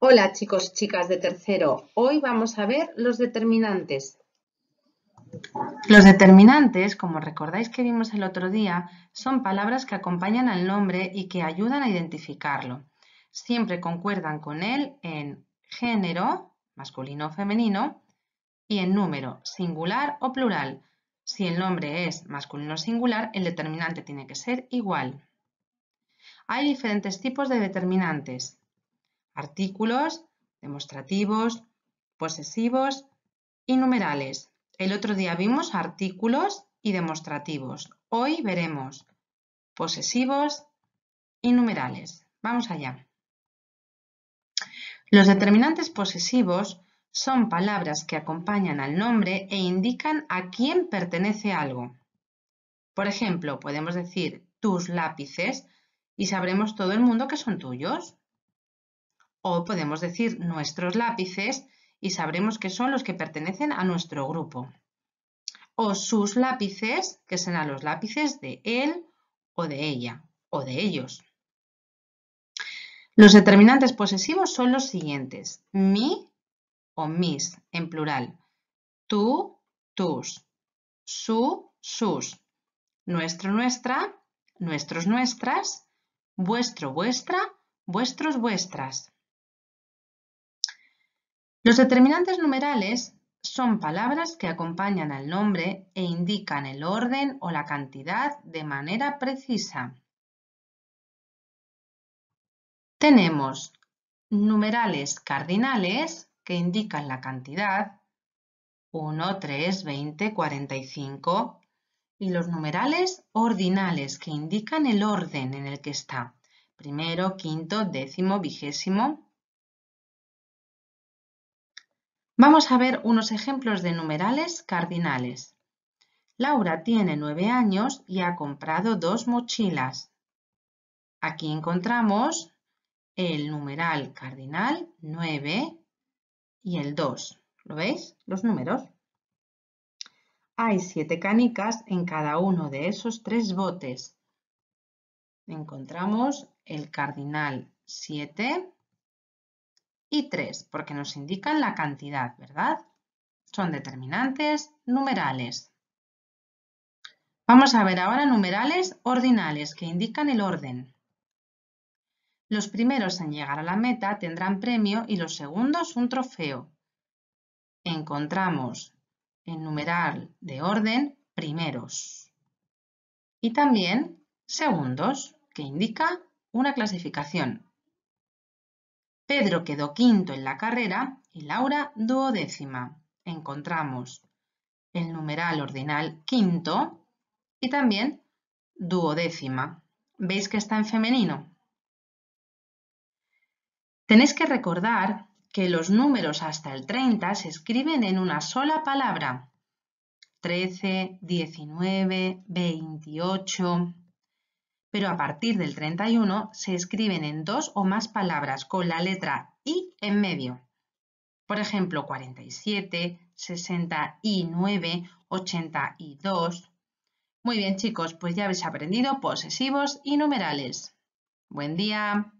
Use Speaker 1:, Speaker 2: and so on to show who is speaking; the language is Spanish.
Speaker 1: Hola chicos, chicas de tercero. Hoy vamos a ver los determinantes. Los determinantes, como recordáis que vimos el otro día, son palabras que acompañan al nombre y que ayudan a identificarlo. Siempre concuerdan con él en género, masculino o femenino, y en número, singular o plural. Si el nombre es masculino o singular, el determinante tiene que ser igual. Hay diferentes tipos de determinantes artículos, demostrativos, posesivos y numerales. El otro día vimos artículos y demostrativos. Hoy veremos posesivos y numerales. Vamos allá. Los determinantes posesivos son palabras que acompañan al nombre e indican a quién pertenece algo. Por ejemplo, podemos decir tus lápices y sabremos todo el mundo que son tuyos o podemos decir nuestros lápices y sabremos que son los que pertenecen a nuestro grupo. O sus lápices, que serán los lápices de él o de ella o de ellos. Los determinantes posesivos son los siguientes. Mi o mis en plural. Tú, tus. Su, sus. Nuestro, nuestra. Nuestros, nuestras. Vuestro, vuestra. Vuestros, vuestras. Los determinantes numerales son palabras que acompañan al nombre e indican el orden o la cantidad de manera precisa. Tenemos numerales cardinales que indican la cantidad 1, 3, 20, 45 y los numerales ordinales que indican el orden en el que está primero, quinto, décimo, vigésimo Vamos a ver unos ejemplos de numerales cardinales. Laura tiene nueve años y ha comprado dos mochilas. Aquí encontramos el numeral cardinal 9 y el 2. ¿Lo veis? Los números. Hay siete canicas en cada uno de esos tres botes. Encontramos el cardinal 7 y tres, porque nos indican la cantidad, ¿verdad? Son determinantes numerales. Vamos a ver ahora numerales ordinales que indican el orden. Los primeros en llegar a la meta tendrán premio y los segundos un trofeo. Encontramos en numeral de orden primeros y también segundos, que indica una clasificación. Pedro quedó quinto en la carrera y Laura duodécima. Encontramos el numeral ordinal quinto y también duodécima. ¿Veis que está en femenino? Tenéis que recordar que los números hasta el 30 se escriben en una sola palabra. 13, 19, 28 pero a partir del 31 se escriben en dos o más palabras con la letra I en medio. Por ejemplo, 47, 69, 82. Muy bien chicos, pues ya habéis aprendido posesivos y numerales. Buen día.